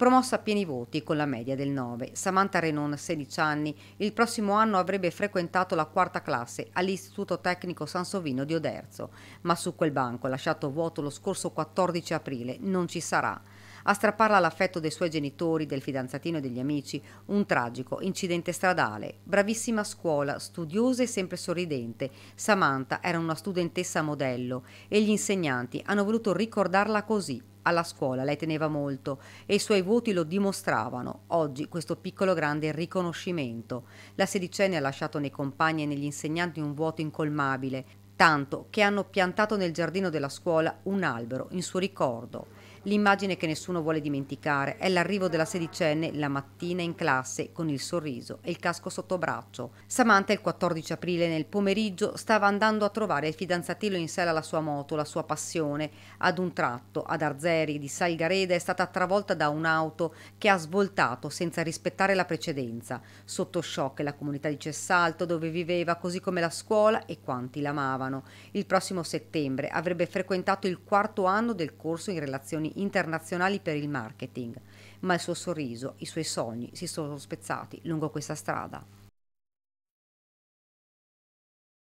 promossa a pieni voti con la media del 9. Samantha Renon, 16 anni, il prossimo anno avrebbe frequentato la quarta classe all'Istituto Tecnico Sansovino di Oderzo, ma su quel banco lasciato vuoto lo scorso 14 aprile non ci sarà a strapparla all'affetto dei suoi genitori, del fidanzatino e degli amici, un tragico incidente stradale. Bravissima a scuola, studiosa e sempre sorridente, Samantha era una studentessa modello e gli insegnanti hanno voluto ricordarla così. Alla scuola lei teneva molto e i suoi voti lo dimostravano. Oggi questo piccolo grande riconoscimento. La sedicenne ha lasciato nei compagni e negli insegnanti un vuoto incolmabile, tanto che hanno piantato nel giardino della scuola un albero in suo ricordo. L'immagine che nessuno vuole dimenticare è l'arrivo della sedicenne la mattina in classe con il sorriso e il casco sotto braccio. Samantha il 14 aprile nel pomeriggio stava andando a trovare il fidanzatino in sella alla sua moto, la sua passione. Ad un tratto, ad Arzeri di Salgareda, è stata travolta da un'auto che ha svoltato senza rispettare la precedenza. Sotto shock la comunità di Cessalto dove viveva, così come la scuola e quanti l'amavano. Milano il prossimo settembre. Avrebbe frequentato il quarto anno del corso in relazioni internazionali per il marketing, ma il suo sorriso, i suoi sogni si sono spezzati lungo questa strada.